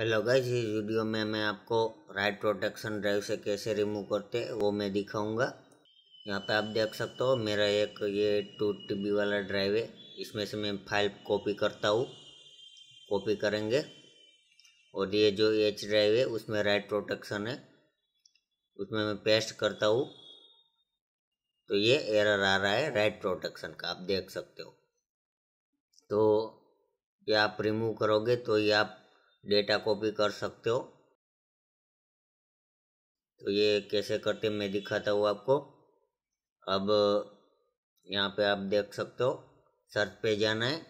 hello guys इस video में मैं आपको राइट प्रोटेक्शन ड्राइव से कैसे रिमूव करते हैं वो मैं दिखाऊंगा यहाँ पे आप देख सकते हो मेरा एक ये टू टी वाला ड्राइव है इसमें से मैं फाइल कॉपी करता हूँ कॉपी करेंगे और ये जो एच ड्राइव है उसमें राइट प्रोटेक्शन है उसमें मैं पेस्ट करता हूँ तो ये एरर आ रहा है राइट प्रोटेक्शन का आप देख सकते हो तो ये आप रिमूव करोगे तो ये आप डेटा कॉपी कर सकते हो तो ये कैसे करते मैं दिखाता हूँ आपको अब यहाँ पे आप देख सकते हो सर्च पे जाना है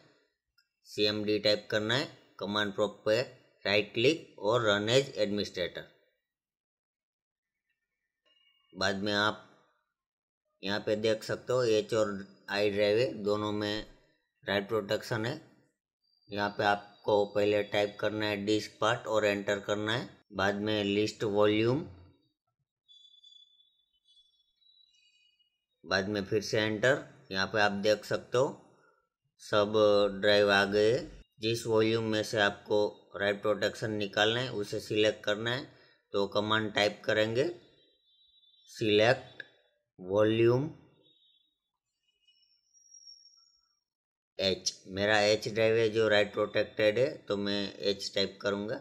सी एम डी टाइप करना है कमांड प्रॉप पे राइट क्लिक और रन एज एडमिनिस्ट्रेटर बाद में आप यहाँ पे देख सकते हो एच और आई ड्राइव दोनों में राइट प्रोटेक्शन है यहाँ पे आप आपको पहले टाइप करना है डिस्क पार्ट और एंटर करना है बाद में लिस्ट वॉल्यूम बाद में फिर से एंटर यहाँ पे आप देख सकते हो सब ड्राइव आ गए जिस वॉल्यूम में से आपको राइट प्रोटेक्शन निकालना है उसे सिलेक्ट करना है तो कमांड टाइप करेंगे सिलेक्ट वॉल्यूम एच मेरा एच ड्राइव है जो राइट प्रोटेक्टेड है तो मैं एच टाइप करूँगा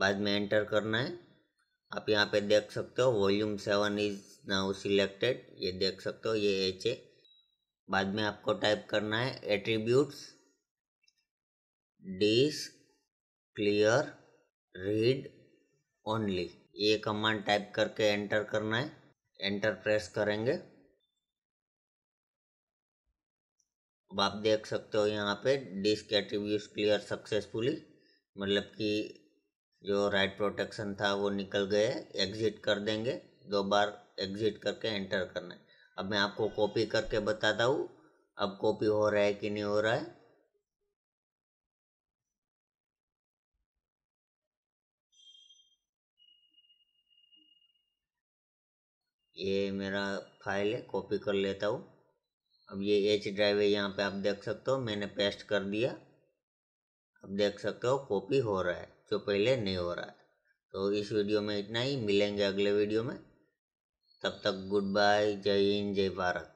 बाद में एंटर करना है आप यहाँ पे देख सकते हो volume seven is now selected ये देख सकते हो ये एच है बाद में आपको टाइप करना है attributes disk clear read only ये कमांड टाइप करके एंटर करना है एंटर प्रेस करेंगे अब आप देख सकते हो यहाँ पे डिस्क एट्रीब्यूट क्लियर सक्सेसफुली मतलब कि जो राइट प्रोटेक्शन था वो निकल गए एग्जिट कर देंगे दो बार एग्जिट करके एंटर करना है अब मैं आपको कॉपी करके बताता हूँ अब कॉपी हो रहा है कि नहीं हो रहा है ये मेरा फाइल है कॉपी कर लेता हूँ अब ये एच ड्राइव है यहाँ पे आप देख सकते हो मैंने पेस्ट कर दिया अब देख सकते हो कॉपी हो रहा है जो पहले नहीं हो रहा है तो इस वीडियो में इतना ही मिलेंगे अगले वीडियो में तब तक गुड बाय जय हिंद जय भारत